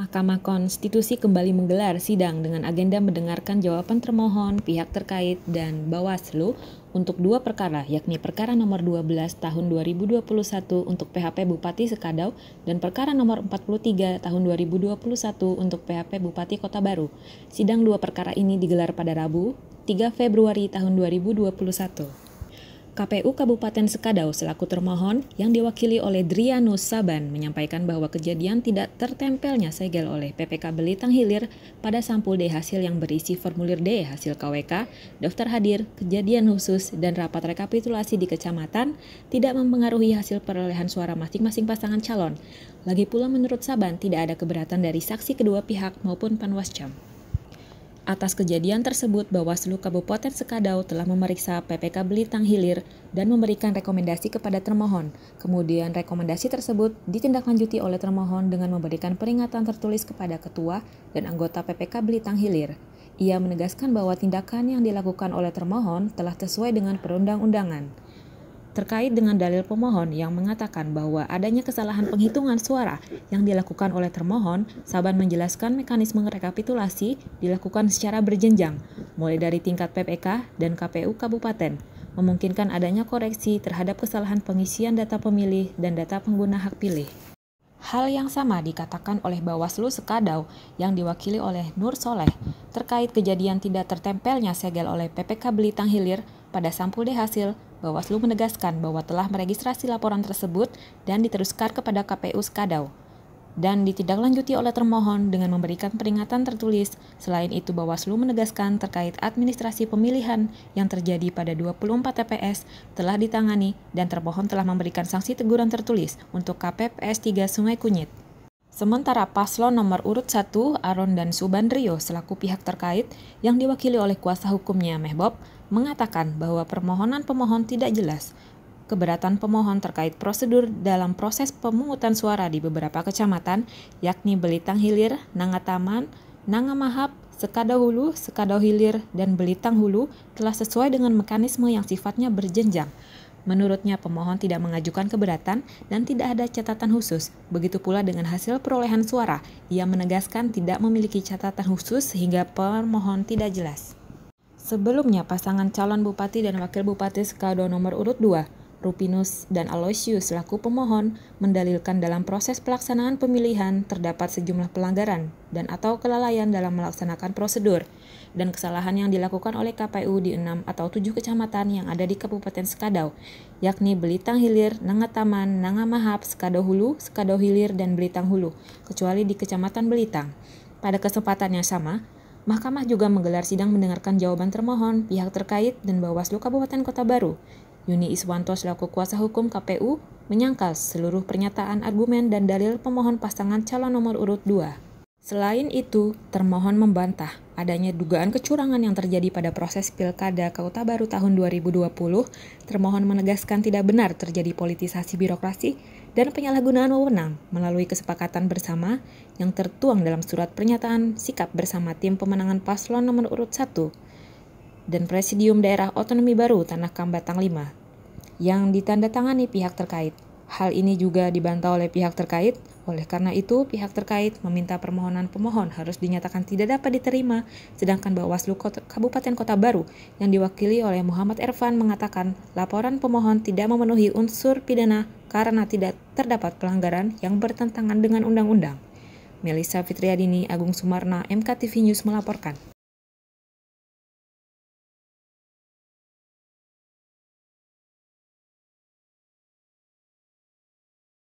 Mahkamah Konstitusi kembali menggelar sidang dengan agenda mendengarkan jawaban termohon, pihak terkait, dan Bawaslu untuk dua perkara, yakni perkara nomor 12 tahun 2021 untuk PHP Bupati Sekadau dan perkara nomor 43 tahun 2021 untuk PHP Bupati Kota Baru. Sidang dua perkara ini digelar pada Rabu, 3 Februari tahun 2021. KPU Kabupaten Sekadau selaku termohon yang diwakili oleh Driano Saban menyampaikan bahwa kejadian tidak tertempelnya segel oleh PPK Belitang Hilir pada sampul D hasil yang berisi formulir D hasil KWK, daftar hadir, kejadian khusus, dan rapat rekapitulasi di kecamatan tidak mempengaruhi hasil perolehan suara masing-masing pasangan calon. Lagi pula menurut Saban tidak ada keberatan dari saksi kedua pihak maupun Panwascam. Atas kejadian tersebut, Bawaslu Kabupaten Sekadau telah memeriksa PPK Belitang Hilir dan memberikan rekomendasi kepada termohon. Kemudian rekomendasi tersebut ditindaklanjuti oleh termohon dengan memberikan peringatan tertulis kepada ketua dan anggota PPK Belitang Hilir. Ia menegaskan bahwa tindakan yang dilakukan oleh termohon telah sesuai dengan perundang-undangan terkait dengan dalil pemohon yang mengatakan bahwa adanya kesalahan penghitungan suara yang dilakukan oleh termohon, Saban menjelaskan mekanisme rekapitulasi dilakukan secara berjenjang, mulai dari tingkat PPK dan KPU kabupaten, memungkinkan adanya koreksi terhadap kesalahan pengisian data pemilih dan data pengguna hak pilih. Hal yang sama dikatakan oleh Bawaslu Sekadau yang diwakili oleh Nur Soleh terkait kejadian tidak tertempelnya segel oleh PPK Belitung Hilir pada sampul dehasil hasil Bawaslu menegaskan bahwa telah meregistrasi laporan tersebut dan diteruskan kepada KPU Skadau dan ditindaklanjuti oleh termohon dengan memberikan peringatan tertulis. Selain itu, Bawaslu menegaskan terkait administrasi pemilihan yang terjadi pada 24 TPS telah ditangani dan termohon telah memberikan sanksi teguran tertulis untuk KPPS 3 Sungai Kunyit. Sementara paslon nomor urut 1, Aron dan Subandrio selaku pihak terkait yang diwakili oleh kuasa hukumnya Mehbob, mengatakan bahwa permohonan pemohon tidak jelas. Keberatan pemohon terkait prosedur dalam proses pemungutan suara di beberapa kecamatan, yakni Belitang Hilir, Nangataman, Nangamahap, Sekadau Hulu, Sekadau Hilir, dan Belitang Hulu telah sesuai dengan mekanisme yang sifatnya berjenjang, Menurutnya, pemohon tidak mengajukan keberatan dan tidak ada catatan khusus. Begitu pula dengan hasil perolehan suara, ia menegaskan tidak memiliki catatan khusus sehingga pemohon tidak jelas. Sebelumnya, pasangan calon bupati dan wakil bupati sekado nomor urut 2 Rupinus dan Aloysius selaku pemohon mendalilkan dalam proses pelaksanaan pemilihan terdapat sejumlah pelanggaran dan atau kelalaian dalam melaksanakan prosedur dan kesalahan yang dilakukan oleh KPU di enam atau tujuh kecamatan yang ada di Kabupaten Sekadau, yakni Belitang Hilir, Nangataman, Nangamahap, Sekadau Hulu, Sekadau Hilir, dan Belitang Hulu, kecuali di Kecamatan Belitang. Pada kesempatan yang sama, Mahkamah juga menggelar sidang mendengarkan jawaban termohon, pihak terkait, dan Bawaslu Kabupaten Kota Baru Yuni Iswanto selaku kuasa hukum KPU menyangkal seluruh pernyataan argumen dan dalil pemohon pasangan calon nomor urut 2. Selain itu, termohon membantah adanya dugaan kecurangan yang terjadi pada proses Pilkada Kota Baru tahun 2020. Termohon menegaskan tidak benar terjadi politisasi birokrasi dan penyalahgunaan wewenang melalui kesepakatan bersama yang tertuang dalam surat pernyataan sikap bersama tim pemenangan paslon nomor urut 1 dan Presidium Daerah Otonomi Baru Tanah Kambatang 5 yang ditandatangani pihak terkait. Hal ini juga dibantah oleh pihak terkait. Oleh karena itu, pihak terkait meminta permohonan pemohon harus dinyatakan tidak dapat diterima, sedangkan Bawaslu Kabupaten Kota Baru yang diwakili oleh Muhammad Ervan mengatakan laporan pemohon tidak memenuhi unsur pidana karena tidak terdapat pelanggaran yang bertentangan dengan undang-undang. Melissa Fitriadini, Agung Sumarna, MKTV News melaporkan.